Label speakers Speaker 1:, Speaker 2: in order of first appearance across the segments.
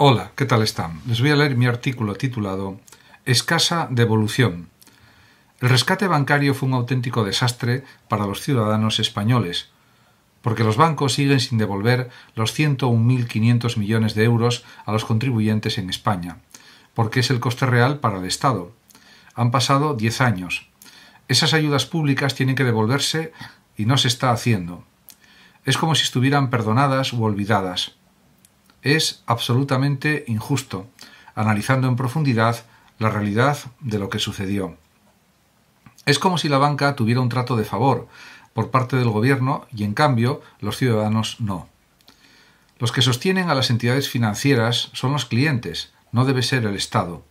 Speaker 1: Hola, ¿qué tal están? Les voy a leer mi artículo titulado Escasa devolución. El rescate bancario fue un auténtico desastre para los ciudadanos españoles, porque los bancos siguen sin devolver los 101.500 millones de euros a los contribuyentes en España, porque es el coste real para el Estado. Han pasado 10 años. Esas ayudas públicas tienen que devolverse y no se está haciendo. Es como si estuvieran perdonadas u olvidadas es absolutamente injusto, analizando en profundidad la realidad de lo que sucedió. Es como si la banca tuviera un trato de favor por parte del gobierno y en cambio los ciudadanos no. Los que sostienen a las entidades financieras son los clientes, no debe ser el Estado.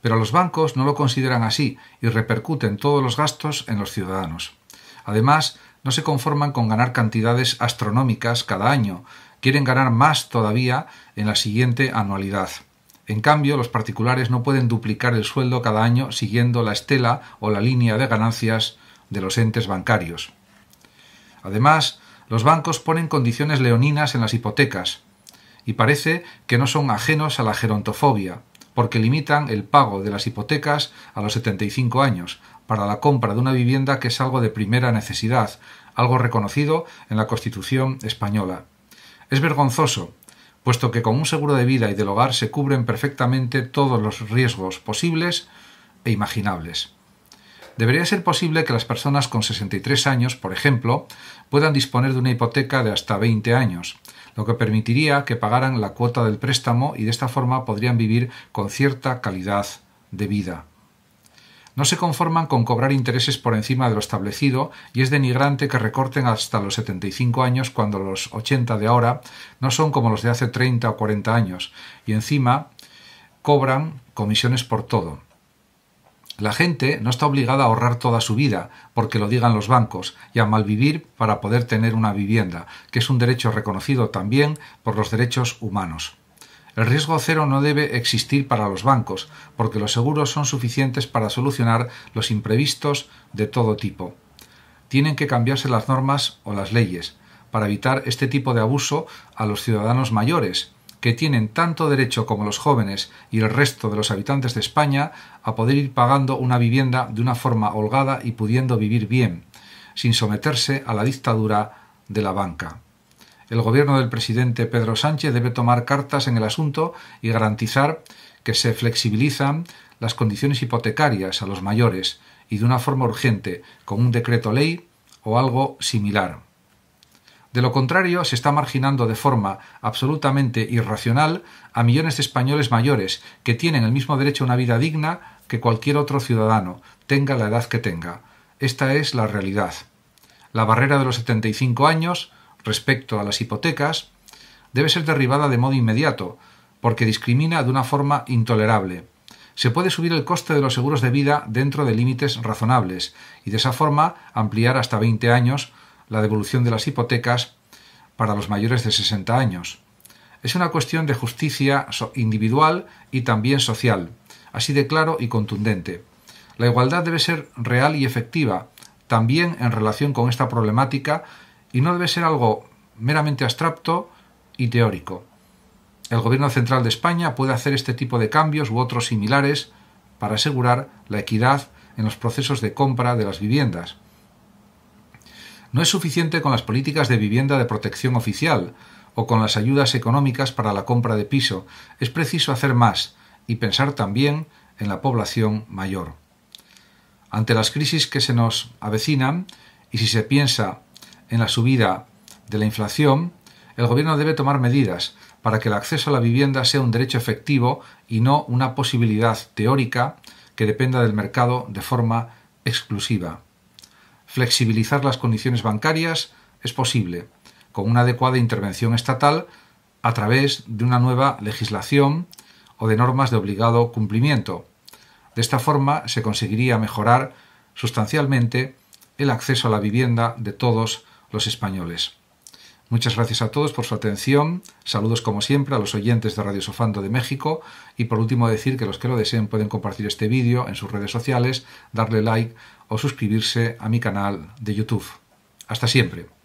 Speaker 1: Pero los bancos no lo consideran así y repercuten todos los gastos en los ciudadanos. Además, no se conforman con ganar cantidades astronómicas cada año, quieren ganar más todavía en la siguiente anualidad. En cambio, los particulares no pueden duplicar el sueldo cada año siguiendo la estela o la línea de ganancias de los entes bancarios. Además, los bancos ponen condiciones leoninas en las hipotecas, y parece que no son ajenos a la gerontofobia, porque limitan el pago de las hipotecas a los 75 años para la compra de una vivienda que es algo de primera necesidad, algo reconocido en la Constitución española. Es vergonzoso, puesto que con un seguro de vida y del hogar se cubren perfectamente todos los riesgos posibles e imaginables. Debería ser posible que las personas con 63 años, por ejemplo, puedan disponer de una hipoteca de hasta 20 años, lo que permitiría que pagaran la cuota del préstamo y de esta forma podrían vivir con cierta calidad de vida. No se conforman con cobrar intereses por encima de lo establecido y es denigrante que recorten hasta los 75 años cuando los 80 de ahora no son como los de hace 30 o 40 años y encima cobran comisiones por todo. La gente no está obligada a ahorrar toda su vida, porque lo digan los bancos, y a malvivir para poder tener una vivienda, que es un derecho reconocido también por los derechos humanos. El riesgo cero no debe existir para los bancos, porque los seguros son suficientes para solucionar los imprevistos de todo tipo. Tienen que cambiarse las normas o las leyes para evitar este tipo de abuso a los ciudadanos mayores, que tienen tanto derecho como los jóvenes y el resto de los habitantes de España a poder ir pagando una vivienda de una forma holgada y pudiendo vivir bien, sin someterse a la dictadura de la banca el gobierno del presidente Pedro Sánchez debe tomar cartas en el asunto y garantizar que se flexibilizan las condiciones hipotecarias a los mayores y de una forma urgente, con un decreto ley o algo similar. De lo contrario, se está marginando de forma absolutamente irracional a millones de españoles mayores que tienen el mismo derecho a una vida digna que cualquier otro ciudadano, tenga la edad que tenga. Esta es la realidad. La barrera de los 75 años, respecto a las hipotecas debe ser derribada de modo inmediato, porque discrimina de una forma intolerable. Se puede subir el coste de los seguros de vida dentro de límites razonables y de esa forma ampliar hasta 20 años la devolución de las hipotecas para los mayores de 60 años. Es una cuestión de justicia individual y también social, así de claro y contundente. La igualdad debe ser real y efectiva, también en relación con esta problemática y no debe ser algo meramente abstracto y teórico. El Gobierno Central de España puede hacer este tipo de cambios u otros similares para asegurar la equidad en los procesos de compra de las viviendas. No es suficiente con las políticas de vivienda de protección oficial o con las ayudas económicas para la compra de piso, es preciso hacer más y pensar también en la población mayor. Ante las crisis que se nos avecinan, y si se piensa en la subida de la inflación, el Gobierno debe tomar medidas para que el acceso a la vivienda sea un derecho efectivo y no una posibilidad teórica que dependa del mercado de forma exclusiva. Flexibilizar las condiciones bancarias es posible, con una adecuada intervención estatal a través de una nueva legislación o de normas de obligado cumplimiento. De esta forma se conseguiría mejorar sustancialmente el acceso a la vivienda de todos los españoles. Muchas gracias a todos por su atención. Saludos como siempre a los oyentes de Radio Sofando de México y por último decir que los que lo deseen pueden compartir este vídeo en sus redes sociales, darle like o suscribirse a mi canal de YouTube. Hasta siempre.